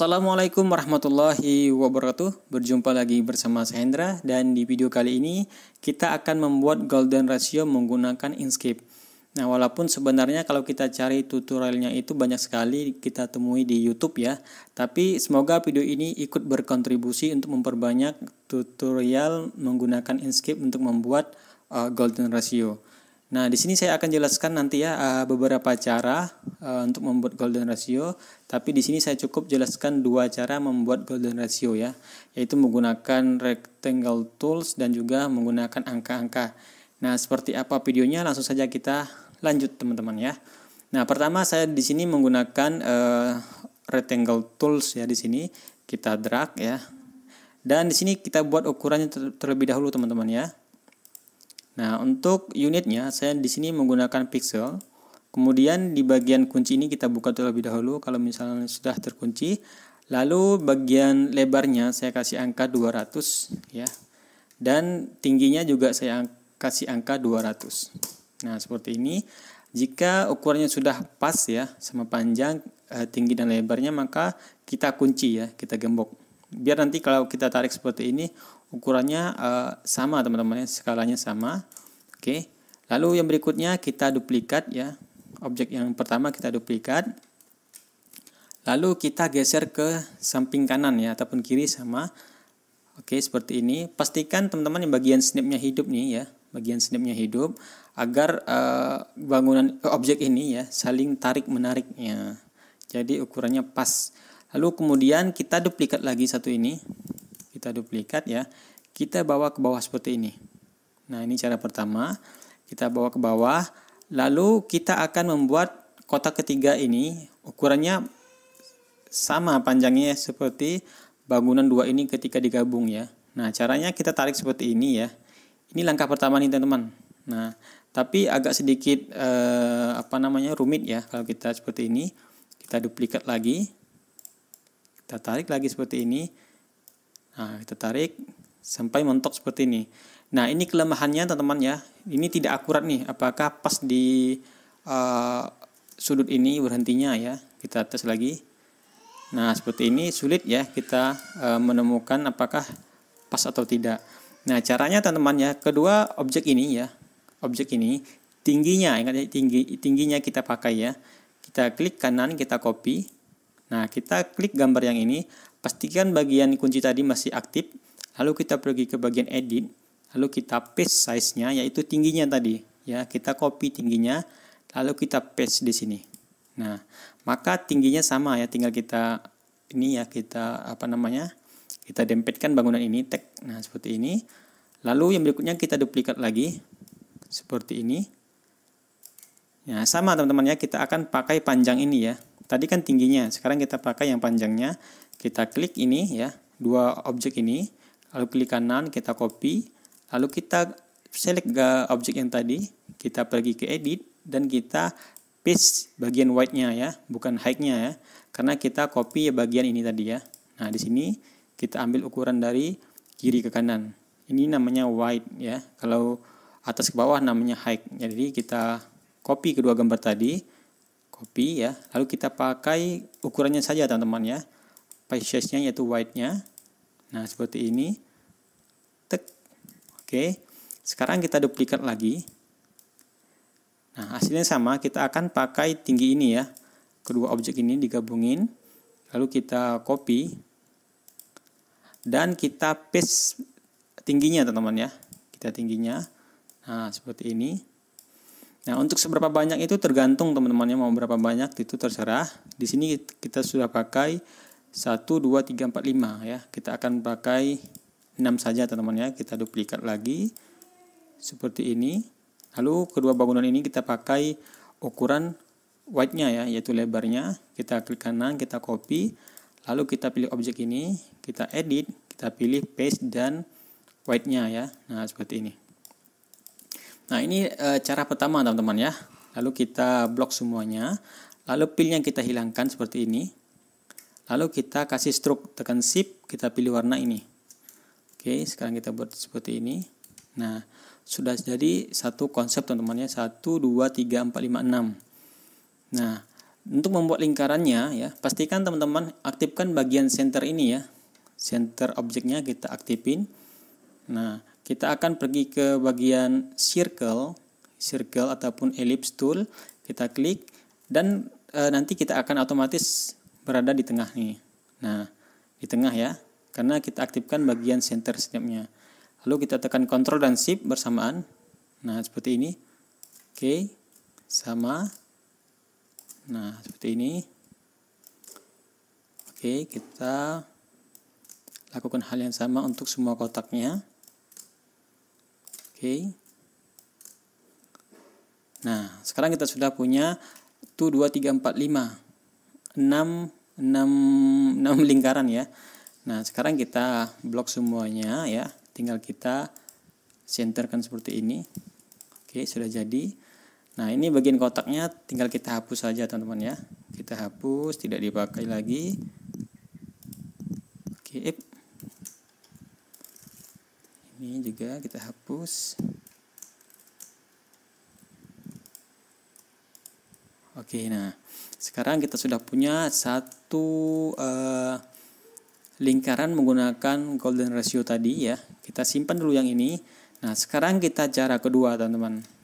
Assalamualaikum warahmatullahi wabarakatuh Berjumpa lagi bersama saya Hendra Dan di video kali ini kita akan membuat golden ratio menggunakan Inkscape Nah walaupun sebenarnya kalau kita cari tutorialnya itu banyak sekali kita temui di Youtube ya Tapi semoga video ini ikut berkontribusi untuk memperbanyak tutorial menggunakan Inkscape untuk membuat uh, golden ratio Nah, di sini saya akan jelaskan nanti ya eh, beberapa cara eh, untuk membuat golden ratio, tapi di sini saya cukup jelaskan dua cara membuat golden ratio ya, yaitu menggunakan rectangle tools dan juga menggunakan angka-angka. Nah, seperti apa videonya langsung saja kita lanjut teman-teman ya. Nah, pertama saya di sini menggunakan uh, rectangle tools ya di sini kita drag ya. Dan di sini kita buat ukurannya ter terlebih dahulu teman-teman ya. Nah, untuk unitnya saya di sini menggunakan pixel. Kemudian di bagian kunci ini kita buka terlebih dahulu kalau misalnya sudah terkunci. Lalu bagian lebarnya saya kasih angka 200 ya. Dan tingginya juga saya kasih angka 200. Nah, seperti ini. Jika ukurannya sudah pas ya sama panjang, eh, tinggi dan lebarnya maka kita kunci ya, kita gembok. Biar nanti kalau kita tarik seperti ini ukurannya uh, sama teman-teman ya skalanya sama oke lalu yang berikutnya kita duplikat ya objek yang pertama kita duplikat lalu kita geser ke samping kanan ya ataupun kiri sama oke seperti ini pastikan teman-teman yang bagian snipnya hidup nih ya bagian snipnya hidup agar uh, bangunan eh, objek ini ya saling tarik menariknya jadi ukurannya pas lalu kemudian kita duplikat lagi satu ini kita duplikat ya kita bawa ke bawah seperti ini nah ini cara pertama kita bawa ke bawah lalu kita akan membuat kotak ketiga ini ukurannya sama panjangnya seperti bangunan dua ini ketika digabung ya nah caranya kita tarik seperti ini ya ini langkah pertama nih teman-teman nah tapi agak sedikit eh, apa namanya rumit ya kalau kita seperti ini kita duplikat lagi kita tarik lagi seperti ini Nah, kita tarik sampai mentok seperti ini. Nah, ini kelemahannya teman-teman ya. Ini tidak akurat nih. Apakah pas di uh, sudut ini berhentinya ya? Kita tes lagi. Nah, seperti ini sulit ya kita uh, menemukan apakah pas atau tidak. Nah, caranya teman-teman ya, kedua objek ini ya. Objek ini tingginya ingat ya tinggi tingginya kita pakai ya. Kita klik kanan, kita copy. Nah, kita klik gambar yang ini, Pastikan bagian kunci tadi masih aktif. Lalu kita pergi ke bagian edit. Lalu kita paste size-nya yaitu tingginya tadi. Ya, kita copy tingginya. Lalu kita paste di sini. Nah, maka tingginya sama ya. Tinggal kita ini ya kita apa namanya? Kita dempetkan bangunan ini tek Nah, seperti ini. Lalu yang berikutnya kita duplikat lagi seperti ini. Nah, sama teman-teman ya, kita akan pakai panjang ini ya. Tadi kan tingginya, sekarang kita pakai yang panjangnya kita klik ini ya, dua objek ini, lalu klik kanan, kita copy, lalu kita select ke objek yang tadi, kita pergi ke edit, dan kita paste bagian white-nya ya, bukan height-nya ya, karena kita copy bagian ini tadi ya. Nah, di sini kita ambil ukuran dari kiri ke kanan. Ini namanya white ya. Kalau atas ke bawah namanya height. Jadi kita copy kedua gambar tadi, copy ya. Lalu kita pakai ukurannya saja teman-teman ya pisces yaitu white-nya. Nah, seperti ini. Tek. Oke. Sekarang kita duplikat lagi. Nah, hasilnya sama. Kita akan pakai tinggi ini ya. Kedua objek ini digabungin. Lalu kita copy. Dan kita paste tingginya, teman-teman ya. Kita tingginya. Nah, seperti ini. Nah, untuk seberapa banyak itu tergantung teman-temannya mau berapa banyak itu terserah. Di sini kita sudah pakai 1, 2, 3, 4, 5 ya. Kita akan pakai 6 saja teman-teman ya. Kita duplikat lagi seperti ini. Lalu kedua bangunan ini kita pakai ukuran white nya ya, yaitu lebarnya. Kita klik kanan, kita copy. Lalu kita pilih objek ini, kita edit, kita pilih paste dan White nya ya. Nah, seperti ini. Nah, ini e, cara pertama teman-teman ya. Lalu kita blok semuanya. Lalu pilih yang kita hilangkan seperti ini. Lalu kita kasih stroke, tekan shift, kita pilih warna ini. Oke, sekarang kita buat seperti ini. Nah, sudah jadi satu konsep teman-temannya satu dua tiga empat lima enam Nah, untuk membuat lingkarannya ya, pastikan teman-teman aktifkan bagian center ini ya. Center objeknya kita aktifin. Nah, kita akan pergi ke bagian circle, circle ataupun ellipse tool, kita klik dan e, nanti kita akan otomatis berada di tengah nih. Nah, di tengah ya, karena kita aktifkan bagian center setiapnya. Lalu kita tekan Ctrl dan Shift bersamaan. Nah, seperti ini. Oke, sama. Nah, seperti ini. Oke, kita lakukan hal yang sama untuk semua kotaknya. Oke. Nah, sekarang kita sudah punya 1, 2, 3, 4, 5. 6 6, 6 lingkaran ya nah sekarang kita blok semuanya ya tinggal kita centerkan seperti ini oke sudah jadi nah ini bagian kotaknya tinggal kita hapus saja teman-teman ya kita hapus tidak dipakai lagi oke ini juga kita hapus Oke, nah sekarang kita sudah punya satu uh, lingkaran menggunakan golden ratio tadi ya. Kita simpan dulu yang ini. Nah, sekarang kita cara kedua, teman-teman.